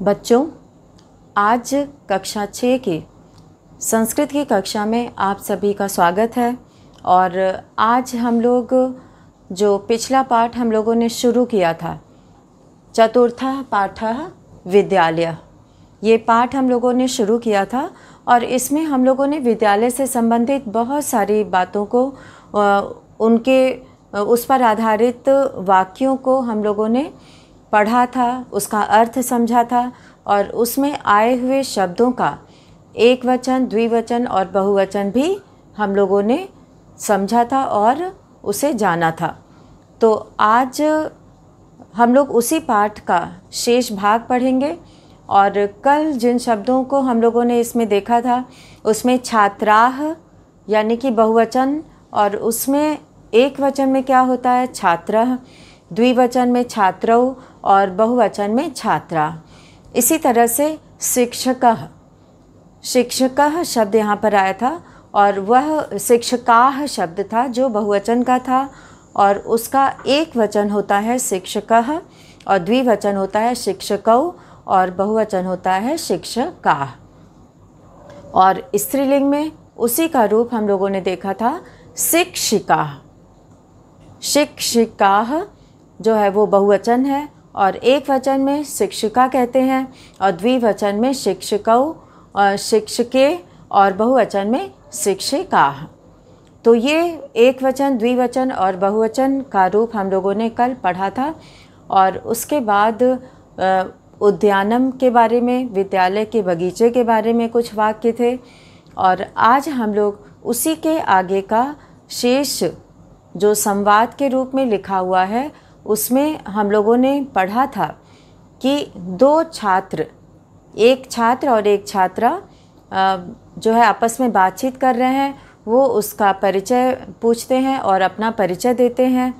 बच्चों आज कक्षा छः के संस्कृत की कक्षा में आप सभी का स्वागत है और आज हम लोग जो पिछला पाठ हम लोगों ने शुरू किया था चतुर्थ पाठ विद्यालय ये पाठ हम लोगों ने शुरू किया था और इसमें हम लोगों ने विद्यालय से संबंधित बहुत सारी बातों को उनके उस पर आधारित वाक्यों को हम लोगों ने पढ़ा था उसका अर्थ समझा था और उसमें आए हुए शब्दों का एक वचन द्विवचन और बहुवचन भी हम लोगों ने समझा था और उसे जाना था तो आज हम लोग उसी पाठ का शेष भाग पढ़ेंगे और कल जिन शब्दों को हम लोगों ने इसमें देखा था उसमें छात्राह यानी कि बहुवचन और उसमें एक वचन में क्या होता है छात्र द्विवचन में छात्रों और बहुवचन में छात्रा इसी तरह से शिक्षक शिक्षक शब्द यहाँ पर आया था और वह शिक्षका शब्द था जो बहुवचन का था और उसका एक वचन होता है शिक्षक और द्विवचन होता है शिक्षक और बहुवचन होता है शिक्षका और स्त्रीलिंग में उसी का रूप हम लोगों ने देखा था शिक्षिका शिक्षिका जो है वो बहुवचन है और एक वचन में शिक्षिका कहते हैं और द्विवचन में शिक्षकों शिक्षके और बहुवचन में शिक्षिका तो ये एक वचन द्विवचन और बहुवचन का रूप हम लोगों ने कल पढ़ा था और उसके बाद उद्यानम के बारे में विद्यालय के बगीचे के बारे में कुछ वाक्य थे और आज हम लोग उसी के आगे का शेष जो संवाद के रूप में लिखा हुआ है उसमें हम लोगों ने पढ़ा था कि दो छात्र एक छात्र और एक छात्रा जो है आपस में बातचीत कर रहे हैं वो उसका परिचय पूछते हैं और अपना परिचय देते हैं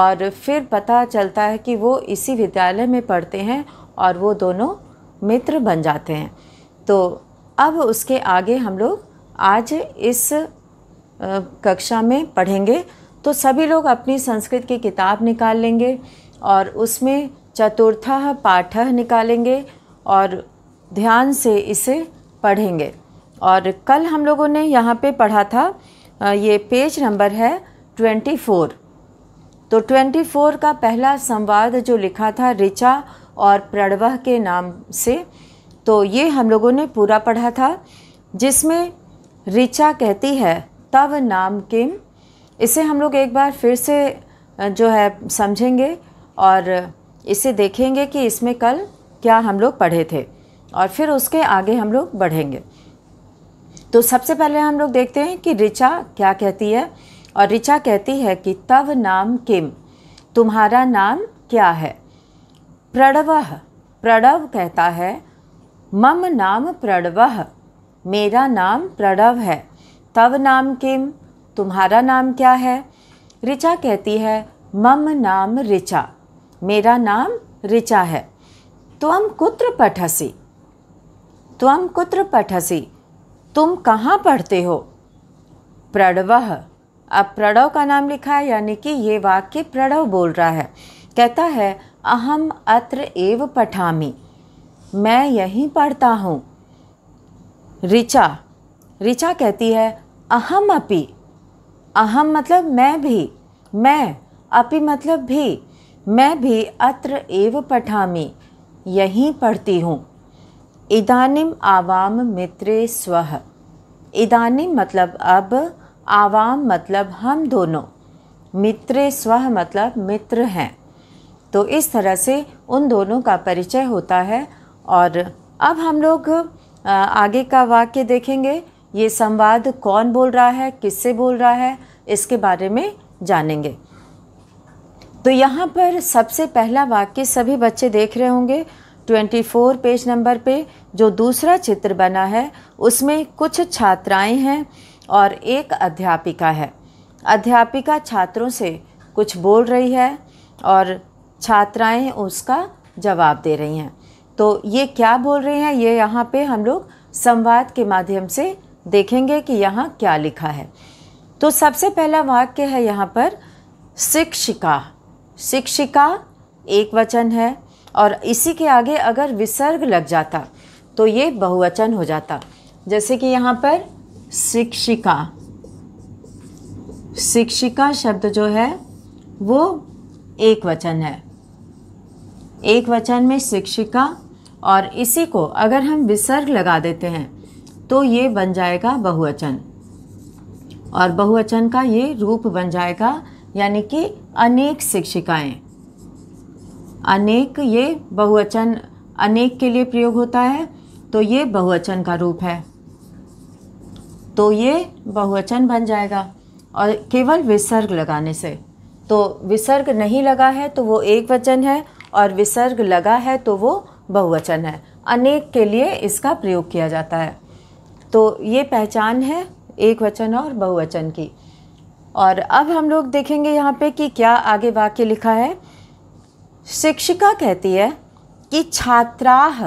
और फिर पता चलता है कि वो इसी विद्यालय में पढ़ते हैं और वो दोनों मित्र बन जाते हैं तो अब उसके आगे हम लोग आज इस कक्षा में पढ़ेंगे तो सभी लोग अपनी संस्कृत की किताब निकाल लेंगे और उसमें चतुर्था पाठ निकालेंगे और ध्यान से इसे पढ़ेंगे और कल हम लोगों ने यहाँ पे पढ़ा था ये पेज नंबर है ट्वेंटी फोर तो ट्वेंटी फोर का पहला संवाद जो लिखा था ऋचा और प्रणवह के नाम से तो ये हम लोगों ने पूरा पढ़ा था जिसमें ऋचा कहती है तव नाम किम इसे हम लोग एक बार फिर से जो है समझेंगे और इसे देखेंगे कि इसमें कल क्या हम लोग पढ़े थे और फिर उसके आगे हम लोग बढ़ेंगे तो सबसे पहले हम लोग देखते हैं कि ऋचा क्या कहती है और ऋचा कहती है कि तव नाम किम तुम्हारा नाम क्या है प्रणव प्रणव कहता है मम नाम प्रणव मेरा नाम प्रणव है तव नाम किम तुम्हारा नाम क्या है ऋचा कहती है मम नाम ऋचा मेरा नाम ऋचा है त्वम कुत्र पठसी त्वम कुत्र पठसी तुम कहाँ पढ़ते हो प्रणव अब प्रणव का नाम लिखा है यानी कि ये वाक्य प्रणव बोल रहा है कहता है अहम अत्र एव पठामी मैं यहीं पढ़ता हूँ ऋचा ऋचा कहती है अहम अपी अहम मतलब मैं भी मैं अपि मतलब भी मैं भी अत्र एव पठामी यहीं पढ़ती हूँ इदानिम आवाम मित्रे स्वह इदानिम मतलब अब आवाम मतलब हम दोनों मित्रे स्वह मतलब मित्र हैं तो इस तरह से उन दोनों का परिचय होता है और अब हम लोग आगे का वाक्य देखेंगे ये संवाद कौन बोल रहा है किससे बोल रहा है इसके बारे में जानेंगे तो यहाँ पर सबसे पहला वाक्य सभी बच्चे देख रहे होंगे 24 पेज नंबर पे जो दूसरा चित्र बना है उसमें कुछ छात्राएं हैं और एक अध्यापिका है अध्यापिका छात्रों से कुछ बोल रही है और छात्राएं उसका जवाब दे रही हैं तो ये क्या बोल रही हैं ये यहाँ पे हम लोग संवाद के माध्यम से देखेंगे कि यहाँ क्या लिखा है तो सबसे पहला वाक्य है यहाँ पर शिक्षिका शिक्षिका एक वचन है और इसी के आगे अगर विसर्ग लग जाता तो ये बहुवचन हो जाता जैसे कि यहाँ पर शिक्षिका शिक्षिका शब्द जो है वो एक वचन है एक वचन में शिक्षिका और इसी को अगर हम विसर्ग लगा देते हैं तो ये बन जाएगा बहुवचन और बहुवचन का ये रूप बन जाएगा यानी कि अनेक शिक्षिकाएं अनेक ये बहुवचन अनेक के लिए प्रयोग होता है तो ये बहुवचन का रूप है तो ये बहुवचन बन जाएगा और केवल विसर्ग लगाने से तो विसर्ग नहीं लगा है तो वो एक वचन है और विसर्ग लगा है तो वो बहुवचन है अनेक के लिए इसका प्रयोग किया जाता है तो ये पहचान है एक वचन और बहुवचन की और अब हम लोग देखेंगे यहाँ पे कि क्या आगे वाक्य लिखा है शिक्षिका कहती है कि छात्राह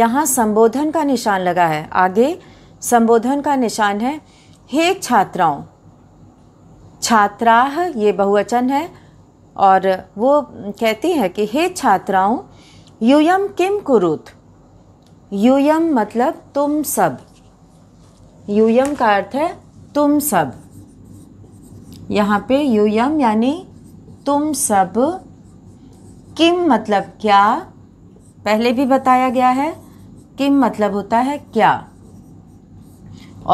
यहाँ संबोधन का निशान लगा है आगे संबोधन का निशान है हे छात्राओं छात्राह ये बहुवचन है और वो कहती है कि हे छात्राओं यूयम किम कुरुत यूयम मतलब तुम सब यूयम का अर्थ है तुम सब यहाँ पे यूयम यानी तुम सब किम मतलब क्या पहले भी बताया गया है किम मतलब होता है क्या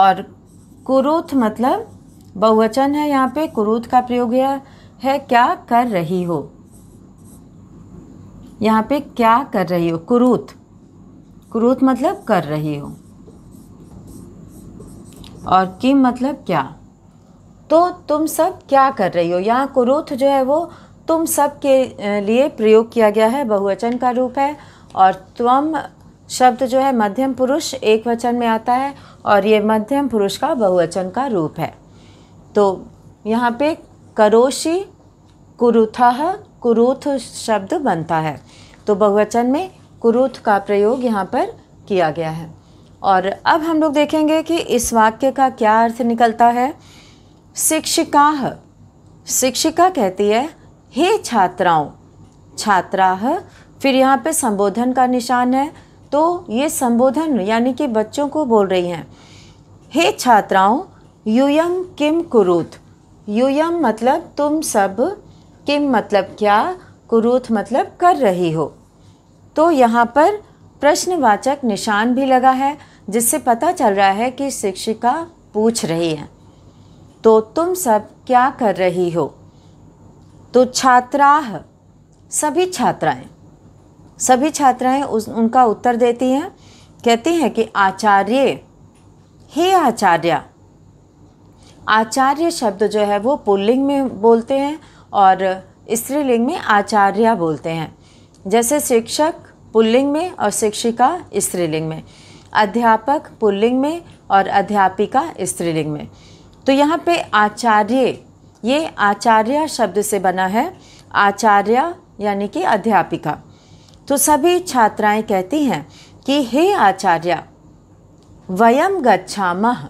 और कुरूथ मतलब बहुवचन है यहाँ पे कुरूथ का प्रयोग है, है क्या कर रही हो यहाँ पे क्या कर रही हो कुरूथ कुरूथ मतलब कर रही हो और किम मतलब क्या तो तुम सब क्या कर रही हो यहाँ कुरूथ जो है वो तुम सब के लिए प्रयोग किया गया है बहुवचन का रूप है और त्वम शब्द जो है मध्यम पुरुष एक वचन में आता है और ये मध्यम पुरुष का बहुवचन का रूप है तो यहाँ पे करोशी कुरुथ कुरूथ शब्द बनता है तो बहुवचन में कुरूथ का प्रयोग यहाँ पर किया गया है और अब हम लोग देखेंगे कि इस वाक्य का क्या अर्थ निकलता है शिक्षिका शिक्षिका कहती है हे छात्राओं छात्रा फिर यहाँ पे संबोधन का निशान है तो ये संबोधन यानी कि बच्चों को बोल रही हैं हे छात्राओं यूयम किम कुरूत यूयम मतलब तुम सब किम मतलब क्या कुरूत मतलब कर रही हो तो यहाँ पर प्रश्नवाचक निशान भी लगा है जिससे पता चल रहा है कि शिक्षिका पूछ रही है तो तुम सब क्या कर रही हो तो छात्रा सभी छात्राएं सभी छात्राएं उस उनका उत्तर देती हैं कहती हैं कि आचार्य हे आचार्य आचार्य शब्द जो है वो पुल्लिंग में बोलते हैं और स्त्रीलिंग में आचार्य बोलते हैं जैसे शिक्षक पुल्लिंग में और शिक्षिका स्त्रीलिंग में अध्यापक पुल्लिंग में और अध्यापिका स्त्रीलिंग में तो यहाँ पे आचार्य ये आचार्य शब्द से बना है आचार्य यानी कि अध्यापिका तो सभी छात्राएं कहती हैं कि हे आचार्य वयम गच्छामह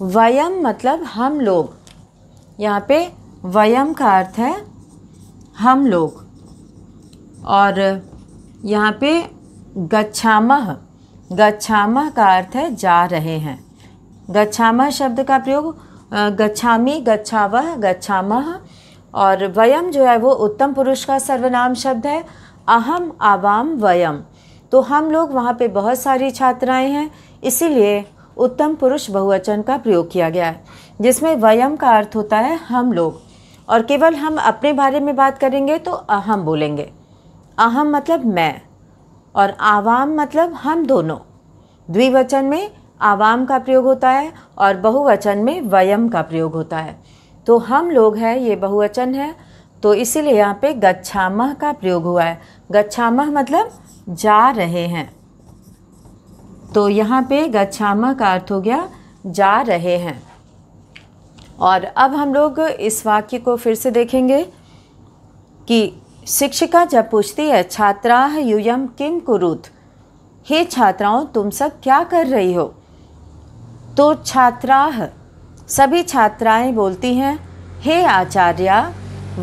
वयम मतलब हम लोग यहाँ पे वयम का अर्थ है हम लोग और यहाँ पे गच्छामह गच्छामा का अर्थ है जा रहे हैं गच्छामा शब्द का प्रयोग गच्छामी गच्छावह गच्छामह और वयम जो है वो उत्तम पुरुष का सर्वनाम शब्द है अहम आवाम वयम तो हम लोग वहाँ पे बहुत सारी छात्राएं हैं इसीलिए उत्तम पुरुष बहुवचन का प्रयोग किया गया है जिसमें वयम का अर्थ होता है हम लोग और केवल हम अपने बारे में बात करेंगे तो अहम बोलेंगे अहम मतलब मैं और आवाम मतलब हम दोनों द्विवचन में आवाम का प्रयोग होता है और बहुवचन में वयम का प्रयोग होता है तो हम लोग हैं ये बहुवचन है तो इसीलिए यहाँ पे गच्छामह का प्रयोग हुआ है गच्छामह मतलब जा रहे हैं तो यहाँ पे गच्छामह का अर्थ हो गया जा रहे हैं और अब हम लोग इस वाक्य को फिर से देखेंगे कि शिक्षिका जब पूछती है छात्रा यूयम किम कुरुत हे छात्राओं तुम सब क्या कर रही हो तो छात्रा सभी छात्राएं बोलती हैं हे आचार्य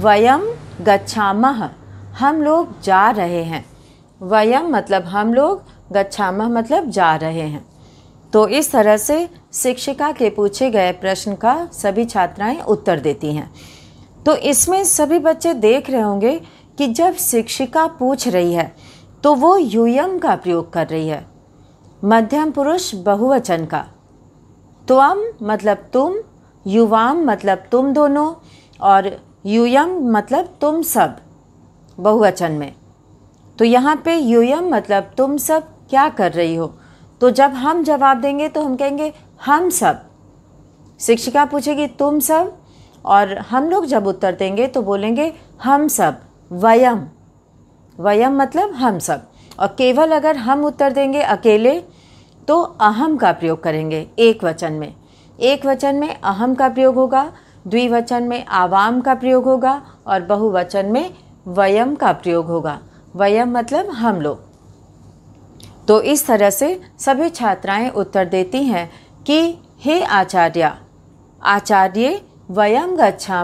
वयम गच्छामह हम लोग जा रहे हैं वयम मतलब हम लोग गच्छामह मतलब जा रहे हैं तो इस तरह से शिक्षिका के पूछे गए प्रश्न का सभी छात्राएं उत्तर देती हैं तो इसमें सभी बच्चे देख रहे होंगे कि जब शिक्षिका पूछ रही है तो वो यूयम का प्रयोग कर रही है मध्यम पुरुष बहुवचन का त्वम मतलब तुम युवाम मतलब तुम दोनों और यूयम मतलब तुम सब बहुवचन में तो यहाँ पे यूयम मतलब तुम सब क्या कर रही हो तो जब हम जवाब देंगे तो हम कहेंगे हम सब शिक्षिका पूछेगी तुम सब और हम लोग जब उत्तर देंगे तो बोलेंगे हम सब वयम वयम मतलब हम सब और केवल अगर हम उत्तर देंगे अकेले तो अहम का प्रयोग करेंगे एक वचन में एक वचन में अहम का प्रयोग होगा द्विवचन में आवाम का प्रयोग होगा और बहुवचन में वयम का प्रयोग होगा वयम मतलब हम लोग तो इस तरह से सभी छात्राएं उत्तर देती हैं कि हे आचार्य आचार्य वयम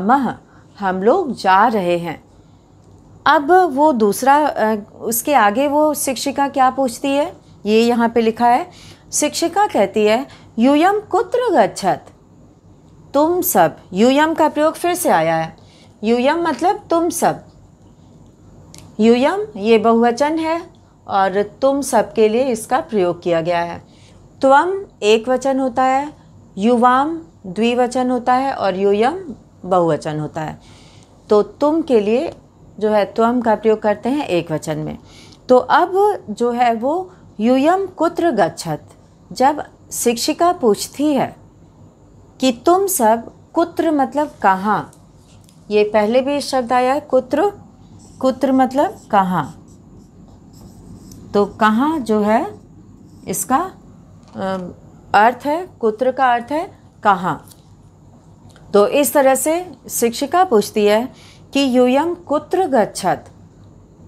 मह हम लोग जा रहे हैं अब वो दूसरा उसके आगे वो शिक्षिका क्या पूछती है ये यहाँ पे लिखा है शिक्षिका कहती है यूयम कुत्र गच्छत तुम सब यूयम का प्रयोग फिर से आया है यूयम मतलब तुम सब यूयम ये बहुवचन है और तुम सब के लिए इसका प्रयोग किया गया है त्वम एक वचन होता है युवाम द्विवचन होता है और यूयम बहुवचन होता है तो तुम के लिए जो है त्वम तो का प्रयोग करते हैं एक वचन में तो अब जो है वो यूयम कुत्र गच्छत जब शिक्षिका पूछती है कि तुम सब कुत्र मतलब कहाँ ये पहले भी शब्द आया है कुत्र कुत्र मतलब कहाँ तो कहाँ जो है इसका अर्थ है कुत्र का अर्थ है कहाँ तो इस तरह से शिक्षिका पूछती है कि यूयम कुत्र गच्छत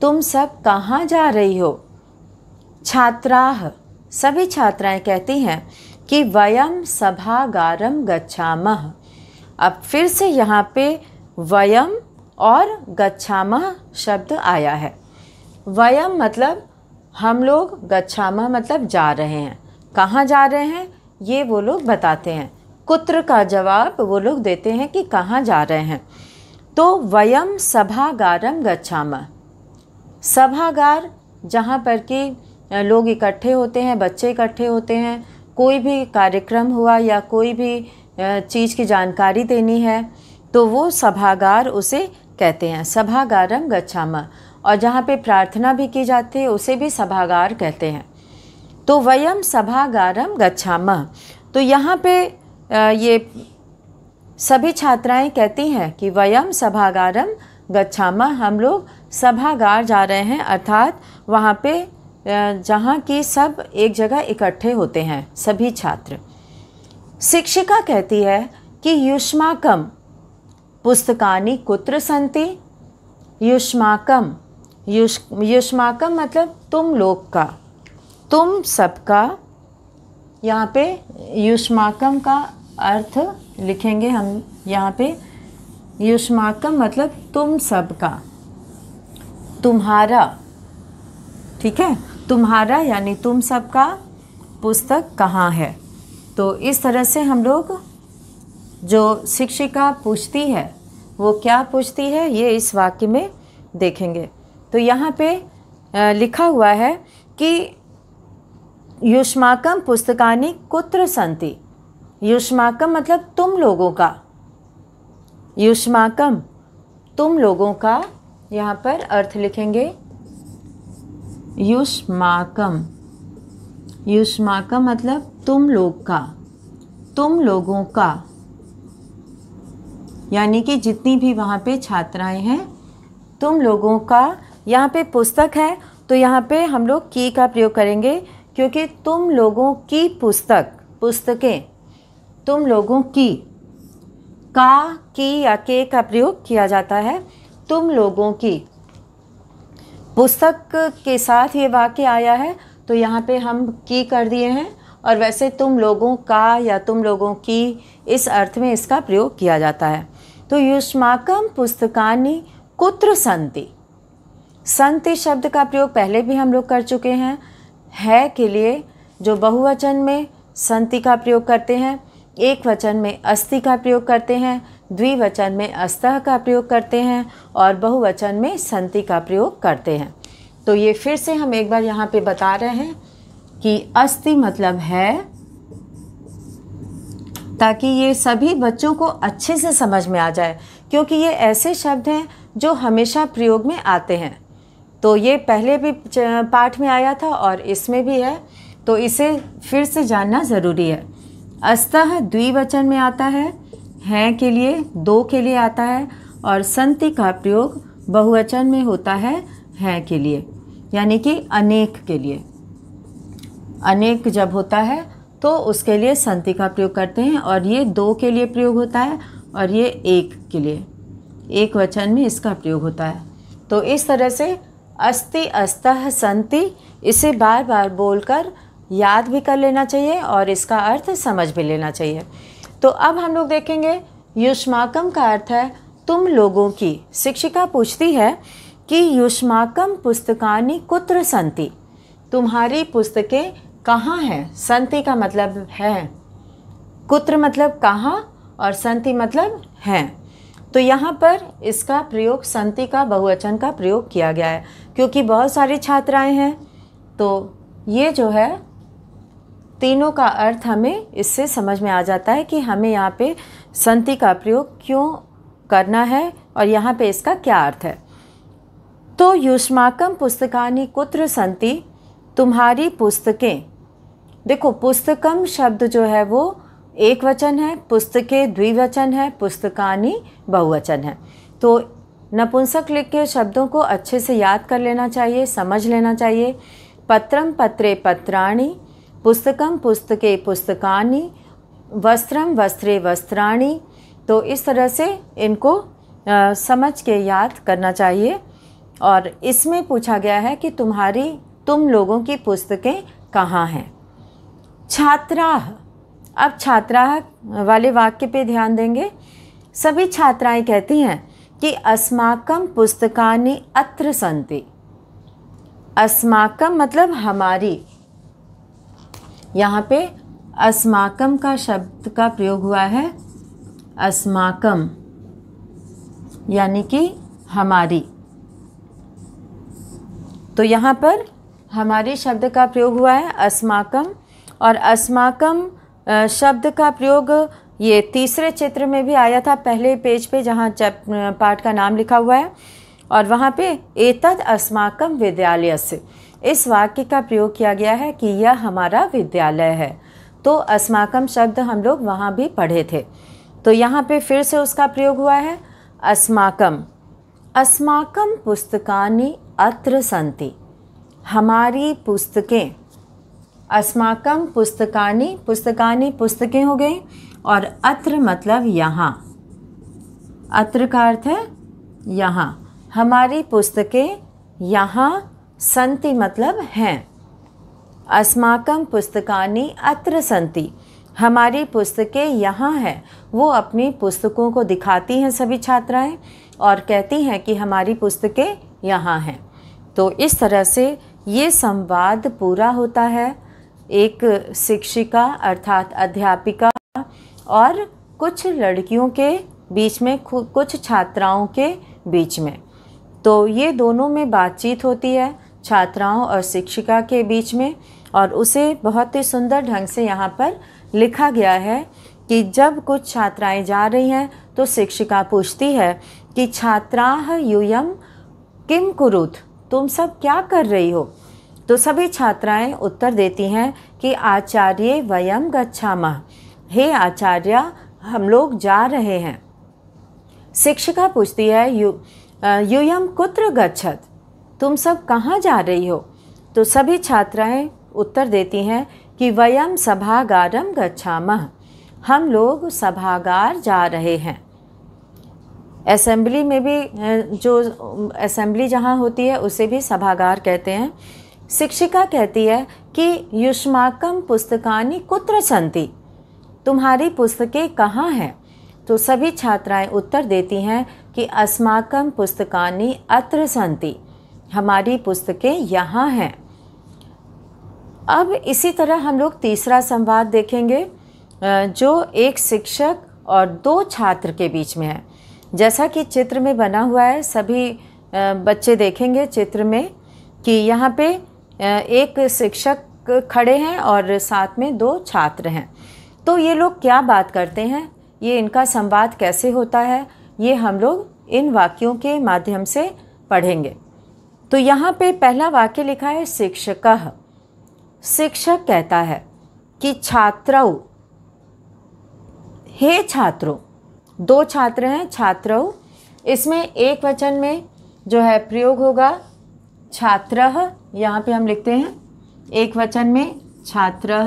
तुम सब कहाँ जा रही हो छात्राह सभी छात्राएं कहती हैं कि वयम सभागारम गच्छामह अब फिर से यहाँ पे वयम और गच्छामह शब्द आया है वयम मतलब हम लोग गच्छामह मतलब जा रहे हैं कहाँ जा रहे हैं ये वो लोग बताते हैं कुत्र का जवाब वो लोग देते हैं कि कहाँ जा रहे हैं तो वयम सभागारम गच्छाम सभागार जहाँ पर कि लोग इकट्ठे होते हैं बच्चे इकट्ठे होते हैं कोई भी कार्यक्रम हुआ या कोई भी चीज़ की जानकारी देनी है तो वो सभागार उसे कहते हैं सभागारम गच्छाम और जहाँ पे प्रार्थना भी की जाती है उसे भी सभागार कहते हैं तो वयम सभागारम गच्छाम तो यहाँ पे ये सभी छात्राएं कहती हैं कि वयम सभागारम गच्छामा हम लोग सभागार जा रहे हैं अर्थात वहाँ पे जहाँ की सब एक जगह इकट्ठे होते हैं सभी छात्र शिक्षिका कहती है कि युष्माकम पुस्तकानी कुत्र संति युष्माकम युष युष्माकम मतलब तुम लोग का तुम सबका यहाँ पे युष्माकम का अर्थ लिखेंगे हम यहाँ पे युष्माकम का मतलब तुम सब का तुम्हारा ठीक है तुम्हारा यानी तुम सब का पुस्तक कहाँ है तो इस तरह से हम लोग जो शिक्षिका पूछती है वो क्या पूछती है ये इस वाक्य में देखेंगे तो यहाँ पे लिखा हुआ है कि युष्माकम पुस्तकानी कुत्र संति युष्माकम मतलब तुम लोगों का युष्माकम तुम लोगों का यहाँ पर अर्थ लिखेंगे युष्माकम युष्माकम मतलब तुम लोग का तुम लोगों का यानी कि जितनी भी वहाँ पे छात्राएं हैं तुम लोगों का यहाँ पे पुस्तक है तो यहाँ पे हम लोग की का प्रयोग करेंगे क्योंकि तुम लोगों की पुस्तक पुस्तकें तुम लोगों की का की या के का प्रयोग किया जाता है तुम लोगों की पुस्तक के साथ ये वाक्य आया है तो यहाँ पे हम की कर दिए हैं और वैसे तुम लोगों का या तुम लोगों की इस अर्थ में इसका प्रयोग किया जाता है तो युष्माकम पुस्तकानी कुत्र संति संति शब्द का प्रयोग पहले भी हम लोग कर चुके हैं है के लिए जो बहुवचन में संति का प्रयोग करते हैं एक वचन में अस्थि का प्रयोग करते हैं द्विवचन में अस्तः का प्रयोग करते हैं और बहुवचन में संति का प्रयोग करते हैं तो ये फिर से हम एक बार यहाँ पे बता रहे हैं कि अस्थि मतलब है ताकि ये सभी बच्चों को अच्छे से समझ में आ जाए क्योंकि ये ऐसे शब्द हैं जो हमेशा प्रयोग में आते हैं तो ये पहले भी पाठ में आया था और इसमें भी है तो इसे फिर से जानना ज़रूरी है अस्तः द्विवचन में आता है हैं के लिए दो के लिए आता है और संति का प्रयोग बहुवचन में होता है हैं के लिए यानी कि अनेक के लिए अनेक जब होता है तो उसके लिए संति का प्रयोग करते हैं और ये दो के लिए प्रयोग होता है और ये एक के लिए एक वचन में इसका प्रयोग होता है तो इस तरह से अस्ति अस्तः संति इसे बार बार बोलकर याद भी कर लेना चाहिए और इसका अर्थ समझ भी लेना चाहिए तो अब हम लोग देखेंगे युष्माकम का अर्थ है तुम लोगों की शिक्षिका पूछती है कि युष्माकम पुस्तकानी कुत्र संति तुम्हारी पुस्तकें कहाँ हैं संति का मतलब है कुत्र मतलब कहाँ और संति मतलब हैं तो यहाँ पर इसका प्रयोग संति का बहुवचन का प्रयोग किया गया है क्योंकि बहुत सारी छात्राएं हैं तो ये जो है तीनों का अर्थ हमें इससे समझ में आ जाता है कि हमें यहाँ पे संति का प्रयोग क्यों करना है और यहाँ पे इसका क्या अर्थ है तो युष्माकम पुस्तकानी कुत्र संति तुम्हारी पुस्तकें देखो पुस्तकम शब्द जो है वो एक वचन है पुस्तकें द्विवचन है पुस्तकानी बहुवचन है तो नपुंसक लिख के शब्दों को अच्छे से याद कर लेना चाहिए समझ लेना चाहिए पत्रम पत्रे पत्राणी पुस्तकम पुस्तके पुस्तकानी वस्त्रम वस्त्रे वस्त्राणी तो इस तरह से इनको आ, समझ के याद करना चाहिए और इसमें पूछा गया है कि तुम्हारी तुम लोगों की पुस्तकें कहाँ हैं छात्रा अब छात्रा वाले वाक्य पे ध्यान देंगे सभी छात्राएं कहती हैं कि अस्माकम पुस्तकानी अत्र संति अस्माकम मतलब हमारी यहाँ पे अस्माकम का शब्द का प्रयोग हुआ है अस्माकम यानी कि हमारी तो यहाँ पर हमारे शब्द का प्रयोग हुआ है अस्माकम और अस्माकम शब्द का प्रयोग ये तीसरे चित्र में भी आया था पहले पेज पे जहाँ पाठ का नाम लिखा हुआ है और वहाँ पे एतद अस्माकम विद्यालय से इस वाक्य का प्रयोग किया गया है कि यह हमारा विद्यालय है तो अस्माकम शब्द हम लोग वहाँ भी पढ़े थे तो यहाँ पे फिर से उसका प्रयोग हुआ है अस्माकम अस्माकम पुस्तकानी अत्र संति हमारी पुस्तकें अस्माकम पुस्तकानी पुस्तकानी पुस्तकें हो गई और अत्र मतलब यहाँ अत्र का अर्थ है यहाँ हमारी पुस्तकें यहाँ संति मतलब हैं अस्माकम पुस्तकानी अत्र संति हमारी पुस्तकें यहाँ हैं वो अपनी पुस्तकों को दिखाती हैं सभी छात्राएं और कहती हैं कि हमारी पुस्तकें यहाँ हैं तो इस तरह से ये संवाद पूरा होता है एक शिक्षिका अर्थात अध्यापिका और कुछ लड़कियों के बीच में कुछ छात्राओं के बीच में तो ये दोनों में बातचीत होती है छात्राओं और शिक्षिका के बीच में और उसे बहुत ही सुंदर ढंग से यहाँ पर लिखा गया है कि जब कुछ छात्राएं जा रही हैं तो शिक्षिका पूछती है कि छात्रा यूयम किम कुरुत तुम सब क्या कर रही हो तो सभी छात्राएं उत्तर देती हैं कि आचार्य वयम गच्छामा हे आचार्य हम लोग जा रहे हैं शिक्षिका पूछती है यू यूयम कुत्र गच्छत तुम सब कहाँ जा रही हो तो सभी छात्राएं उत्तर देती हैं कि वयम सभागारम गच्छामह हम लोग सभागार जा रहे हैं असेंबली में भी जो असेंबली जहाँ होती है उसे भी सभागार कहते हैं शिक्षिका कहती है कि युष्माकम पुस्तकानी कुत्र संति तुम्हारी पुस्तकें कहाँ हैं तो सभी छात्राएं उत्तर देती हैं कि अस्माकम पुस्तकानी अत्र संति हमारी पुस्तकें यहाँ हैं अब इसी तरह हम लोग तीसरा संवाद देखेंगे जो एक शिक्षक और दो छात्र के बीच में है जैसा कि चित्र में बना हुआ है सभी बच्चे देखेंगे चित्र में कि यहाँ पे एक शिक्षक खड़े हैं और साथ में दो छात्र हैं तो ये लोग क्या बात करते हैं ये इनका संवाद कैसे होता है ये हम लोग इन वाक्यों के माध्यम से पढ़ेंगे तो यहाँ पे पहला वाक्य लिखा है शिक्षक शिक्षक कहता है कि छात्रऊ हे छात्रों दो छात्र हैं छात्रऊ इसमें एक वचन में जो है प्रयोग होगा छात्र यहाँ पे हम लिखते हैं एक वचन में छात्र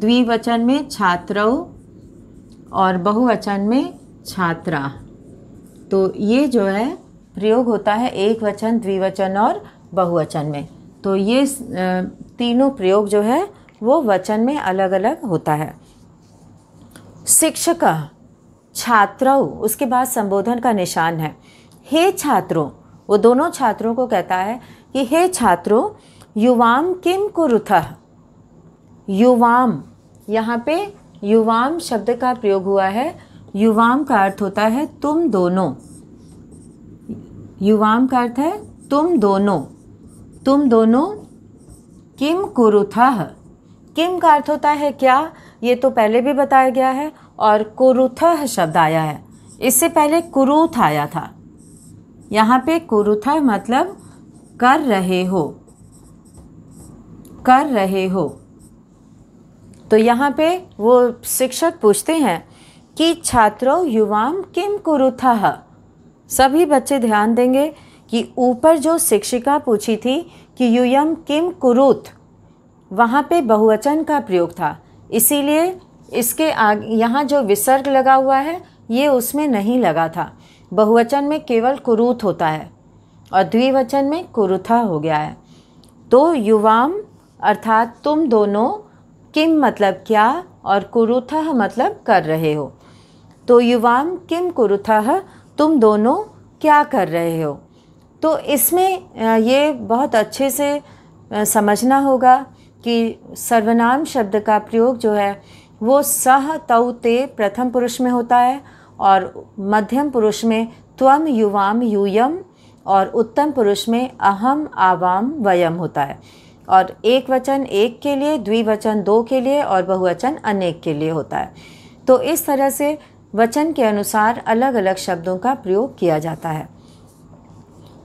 द्विवचन में छात्रऊ और बहुवचन में छात्रा तो ये जो है प्रयोग होता है एक वचन द्विवचन और बहुवचन में तो ये तीनों प्रयोग जो है वो वचन में अलग अलग होता है शिक्षक छात्रों उसके बाद संबोधन का निशान है हे छात्रों वो दोनों छात्रों को कहता है कि हे छात्रों युवाम किम कुरुथ युवाम यहाँ पे युवाम शब्द का प्रयोग हुआ है युवाम का अर्थ होता है तुम दोनों युवाम का अर्थ है तुम दोनों तुम दोनों किम कुरुथ किम का अर्थ होता है क्या ये तो पहले भी बताया गया है और कुरुथ शब्द आया है इससे पहले कुरुथ आया था यहाँ पे कुरुथ मतलब कर रहे हो कर रहे हो तो यहाँ पे वो शिक्षक पूछते हैं कि छात्रों युवाम किम कुरुथा सभी बच्चे ध्यान देंगे कि ऊपर जो शिक्षिका पूछी थी कि यूयम किम कुरुत वहाँ पे बहुवचन का प्रयोग था इसीलिए इसके आगे यहाँ जो विसर्ग लगा हुआ है ये उसमें नहीं लगा था बहुवचन में केवल कुरुत होता है और द्विवचन में कुरुथा हो गया है तो युवाम अर्थात तुम दोनों किम मतलब क्या और कुरुथा मतलब कर रहे हो तो युवाम किम कुरुथा तुम दोनों क्या कर रहे हो तो इसमें ये बहुत अच्छे से समझना होगा कि सर्वनाम शब्द का प्रयोग जो है वो सह तव ते प्रथम पुरुष में होता है और मध्यम पुरुष में त्वम युवाम यूयम और उत्तम पुरुष में अहम आवाम वयम होता है और एक वचन एक के लिए द्विवचन दो के लिए और बहुवचन अनेक के लिए होता है तो इस तरह से वचन के अनुसार अलग अलग शब्दों का प्रयोग किया जाता है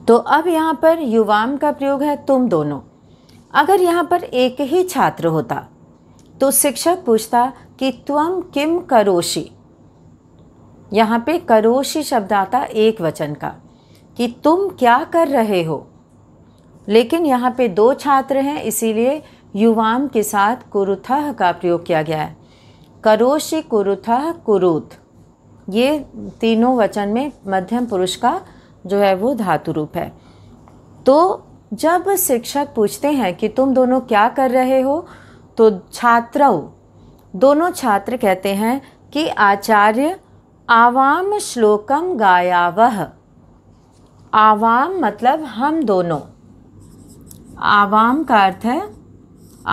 तो अब यहाँ पर युवाम का प्रयोग है तुम दोनों अगर यहाँ पर एक ही छात्र होता तो शिक्षक पूछता कि त्वम किम करोशी यहाँ पे करोशी शब्द आता एक वचन का कि तुम क्या कर रहे हो लेकिन यहाँ पे दो छात्र हैं इसीलिए युवाम के साथ कुरुथह का प्रयोग किया गया है करोशी कुरुथह कुरुथ ये तीनों वचन में मध्यम पुरुष का जो है वो धातु रूप है तो जब शिक्षक पूछते हैं कि तुम दोनों क्या कर रहे हो तो छात्रऊ दोनों छात्र कहते हैं कि आचार्य आवाम श्लोकम गाया वह आवाम मतलब हम दोनों आवाम का अर्थ है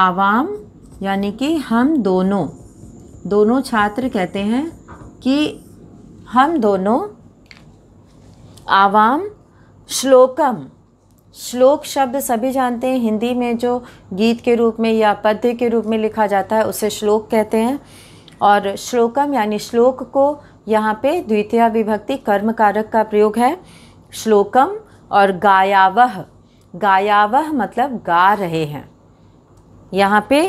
आवाम यानी कि हम दोनों दोनों छात्र कहते हैं कि हम दोनों आवाम श्लोकम श्लोक शब्द सभी जानते हैं हिंदी में जो गीत के रूप में या पद्य के रूप में लिखा जाता है उसे श्लोक कहते हैं और श्लोकम यानी श्लोक को यहाँ पे द्वितीय विभक्ति कर्म कारक का प्रयोग है श्लोकम और गायावह गायावह मतलब गा रहे हैं यहाँ पे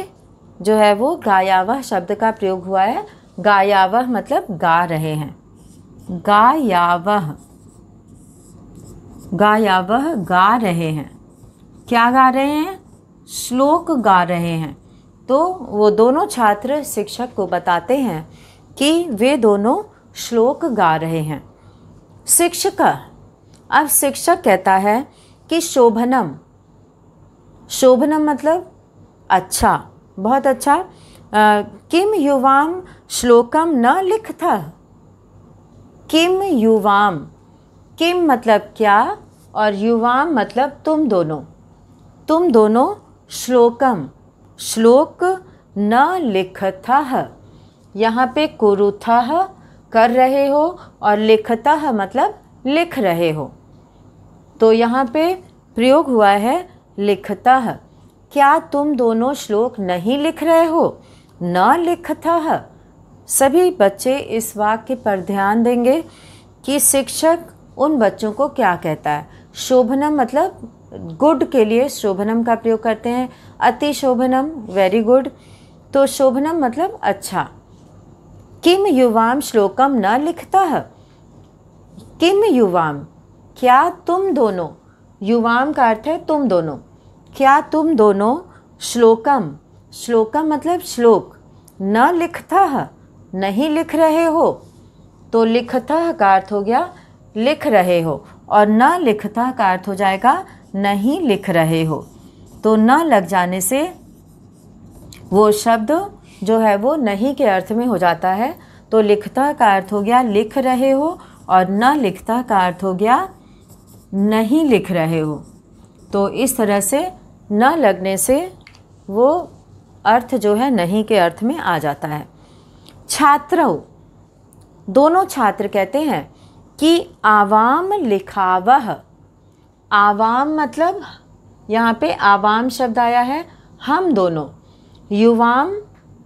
जो है वो गायावह शब्द का प्रयोग हुआ है गायावह मतलब गा रहे हैं गायावह गायावह गा रहे हैं क्या गा रहे हैं श्लोक गा रहे हैं तो वो दोनों छात्र शिक्षक को बताते हैं कि वे दोनों श्लोक गा रहे हैं शिक्षक अब शिक्षक कहता है कि शोभनम शोभनम मतलब अच्छा बहुत अच्छा आ, किम युवाम श्लोकम न लिखता किम युवाम किम मतलब क्या और युवाम मतलब तुम दोनों तुम दोनों श्लोकम श्लोक न लिखता यहाँ पे कुरुथा कर रहे हो और लिखता मतलब लिख रहे हो तो यहाँ पे प्रयोग हुआ है लिखता क्या तुम दोनों श्लोक नहीं लिख रहे हो न लिखता है सभी बच्चे इस वाक्य पर ध्यान देंगे कि शिक्षक उन बच्चों को क्या कहता है शोभनम मतलब गुड के लिए शोभनम का प्रयोग करते हैं अति शोभनम वेरी गुड तो शोभनम मतलब अच्छा किम युवाम श्लोकम न लिखता है किम युवाम क्या तुम दोनों युवाम का अर्थ है तुम दोनों क्या तुम दोनों श्लोकम श्लोकम मतलब श्लोक न लिखता है नहीं लिख रहे हो तो लिखता का अर्थ हो गया लिख रहे हो और न लिखता का अर्थ हो जाएगा नहीं लिख रहे हो तो न लग जाने से वो शब्द जो है वो नहीं के अर्थ में हो जाता है तो लिखता का अर्थ हो गया लिख रहे हो और न लिखता का अर्थ हो गया नहीं लिख रहे हो तो इस तरह से न लगने से वो अर्थ जो है नहीं के अर्थ में आ जाता है छात्र दोनों छात्र कहते हैं कि आवाम लिखावह आवाम मतलब यहाँ पे आवाम शब्द आया है हम दोनों युवाम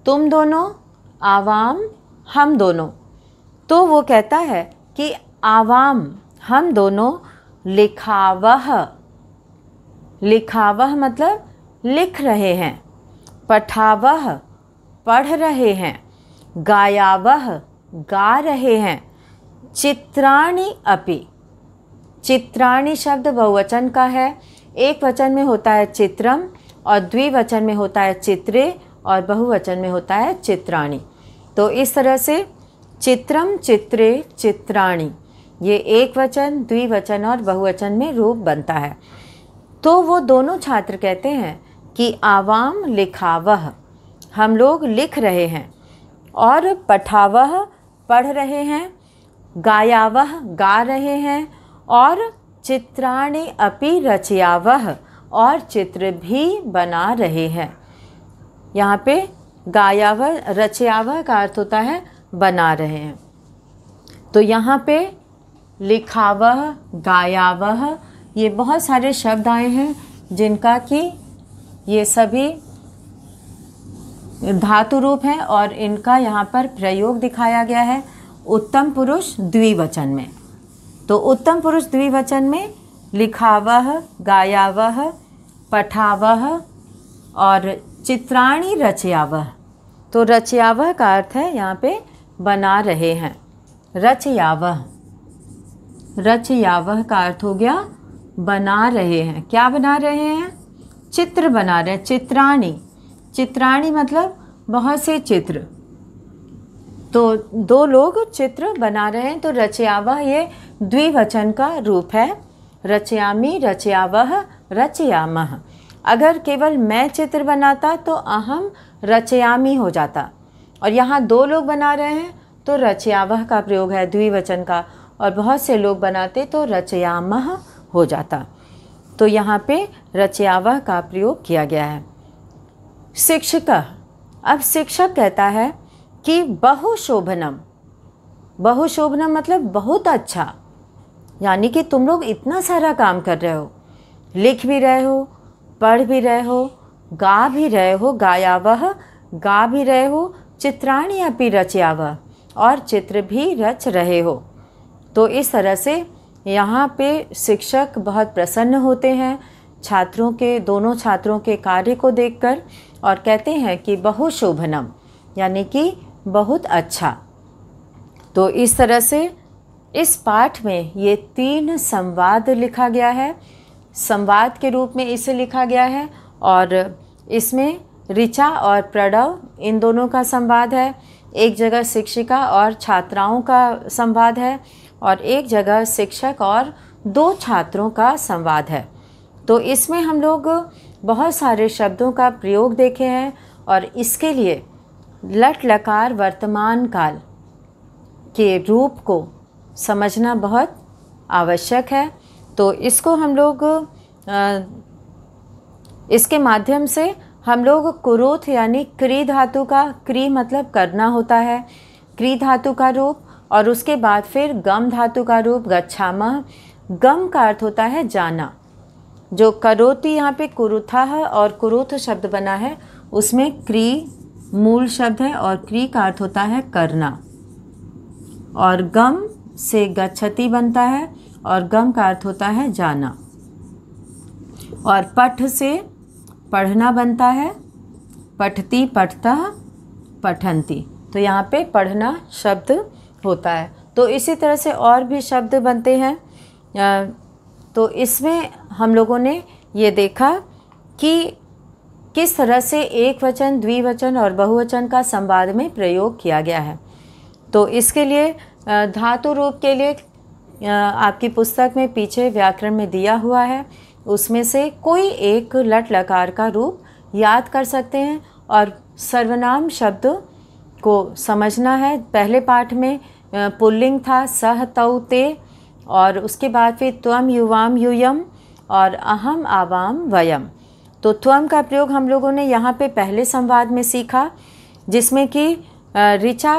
तुम दोनों आवाम हम दोनों तो वो कहता है कि आवाम हम दोनों लिखावह लिखावह मतलब लिख रहे हैं पठावह पढ़ रहे हैं गाया वह गा रहे हैं चित्राणी अपि चित्राणी शब्द बहुवचन का है एक वचन में होता है चित्रम और द्विवचन में होता है चित्रे और बहुवचन में होता है चित्राणी तो इस तरह से चित्रम चित्रे चित्राणी ये एक वचन द्विवचन और बहुवचन में रूप बनता है तो वो दोनों छात्र कहते हैं कि आवाम लिखावह हम लोग लिख रहे हैं और पठावह पढ़ रहे हैं गायावह गा रहे हैं और चित्राणी अपि रचयावह और चित्र भी बना रहे हैं यहाँ पे गायावह रचयावह का अर्थ होता है बना रहे हैं तो यहाँ पे लिखावह गायावह ये बहुत सारे शब्द आए हैं जिनका कि ये सभी धातु रूप है और इनका यहाँ पर प्रयोग दिखाया गया है उत्तम पुरुष द्विवचन में तो उत्तम पुरुष द्विवचन में लिखावह गायावह पठावह और चित्राणी रचयावह तो रचयावह का अर्थ है यहाँ पे बना रहे हैं रचयावह रचयावह का अर्थ हो गया बना रहे हैं क्या बना रहे हैं चित्र बना रहे हैं चित्राणी चित्राणी मतलब बहुत से चित्र तो दो लोग चित्र बना रहे हैं तो रचयावह ये द्विवचन का रूप है रचयामी रचयावह रचयामह अगर केवल मैं चित्र बनाता तो अहम रचयामी हो जाता और यहाँ दो लोग बना रहे हैं तो रचयावह का प्रयोग है द्विवचन का और बहुत से लोग बनाते तो रचयामह हो जाता तो यहाँ पे रचयावह का प्रयोग किया गया है शिक्षिका अब शिक्षक कहता है कि बहुशोभनम बहुशोभनम मतलब बहुत अच्छा यानी कि तुम लोग इतना सारा काम कर रहे हो लिख भी रहे हो पढ़ भी रहे हो गा भी रहे हो गाया वह गा भी रहे हो चित्राणी अपनी रचया वह और चित्र भी रच रहे हो तो इस तरह से यहाँ पे शिक्षक बहुत प्रसन्न होते हैं छात्रों के दोनों छात्रों के कार्य को देखकर और कहते हैं कि बहुशोभनम यानी कि बहुत अच्छा तो इस तरह से इस पाठ में ये तीन संवाद लिखा गया है संवाद के रूप में इसे लिखा गया है और इसमें ऋचा और प्रणव इन दोनों का संवाद है एक जगह शिक्षिका और छात्राओं का संवाद है और एक जगह शिक्षक और दो छात्रों का संवाद है तो इसमें हम लोग बहुत सारे शब्दों का प्रयोग देखे हैं और इसके लिए लट लकार वर्तमान काल के रूप को समझना बहुत आवश्यक है तो इसको हम लोग इसके माध्यम से हम लोग कुरोथ यानी क्री धातु का क्री मतलब करना होता है क्री धातु का रूप और उसके बाद फिर गम धातु का रूप गच्छामा गम का अर्थ होता है जाना जो करोति यहाँ पे कुरुथा है और कुरुथ शब्द बना है उसमें क्री मूल शब्द है और क्री का अर्थ होता है करना और गम से गच्छति बनता है और गम का अर्थ होता है जाना और पठ से पढ़ना बनता है पठती पठता पठंती तो यहाँ पे पढ़ना शब्द होता है तो इसी तरह से और भी शब्द बनते हैं तो इसमें हम लोगों ने ये देखा कि किस तरह से एक वचन द्विवचन और बहुवचन का संवाद में प्रयोग किया गया है तो इसके लिए धातु रूप के लिए आपकी पुस्तक में पीछे व्याकरण में दिया हुआ है उसमें से कोई एक लट लकार का रूप याद कर सकते हैं और सर्वनाम शब्द को समझना है पहले पाठ में पुल्लिंग था सह तऊ ते और उसके बाद फिर त्वम युवाम यूयम और अहम आवाम वयम तो त्वम का प्रयोग हम लोगों ने यहाँ पे पहले संवाद में सीखा जिसमें कि ऋचा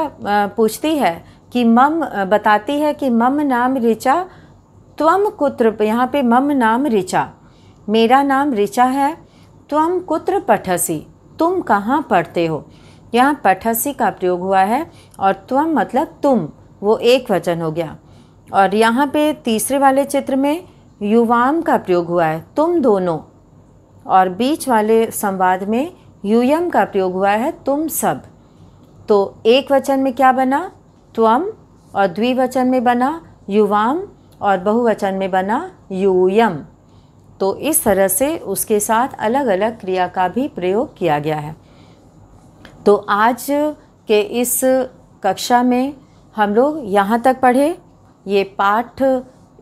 पूछती है कि मम बताती है कि मम नाम ऋचा त्वम कुत्र यहाँ पे मम नाम ऋचा मेरा नाम ऋचा है त्वम कुत्र पठसी तुम कहाँ पढ़ते हो यहाँ पठसी का प्रयोग हुआ है और त्वम मतलब तुम वो एक वचन हो गया और यहाँ पे तीसरे वाले चित्र में युवाम का प्रयोग हुआ है तुम दोनों और बीच वाले संवाद में यूयम का प्रयोग हुआ है तुम सब तो एक वचन में क्या बना त्वम और द्विवचन में बना युवाम और बहुवचन में बना यूयम तो इस तरह से उसके साथ अलग अलग क्रिया का भी प्रयोग किया गया है तो आज के इस कक्षा में हम लोग यहाँ तक पढ़े ये पाठ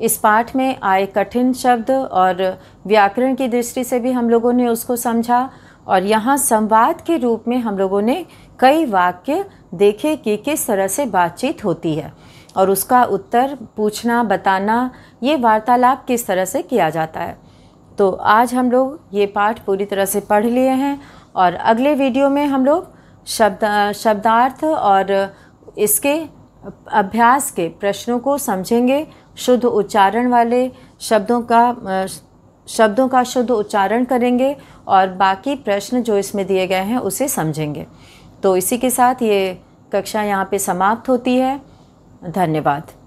इस पाठ में आए कठिन शब्द और व्याकरण की दृष्टि से भी हम लोगों ने उसको समझा और यहाँ संवाद के रूप में हम लोगों ने कई वाक्य देखे कि किस तरह से बातचीत होती है और उसका उत्तर पूछना बताना ये वार्तालाप किस तरह से किया जाता है तो आज हम लोग ये पाठ पूरी तरह से पढ़ लिए हैं और अगले वीडियो में हम लोग शब्द शब्दार्थ और इसके अभ्यास के प्रश्नों को समझेंगे शुद्ध उच्चारण वाले शब्दों का शब्दों का शुद्ध उच्चारण करेंगे और बाकी प्रश्न जो इसमें दिए गए हैं उसे समझेंगे तो इसी के साथ ये कक्षा यहाँ पे समाप्त होती है धन्यवाद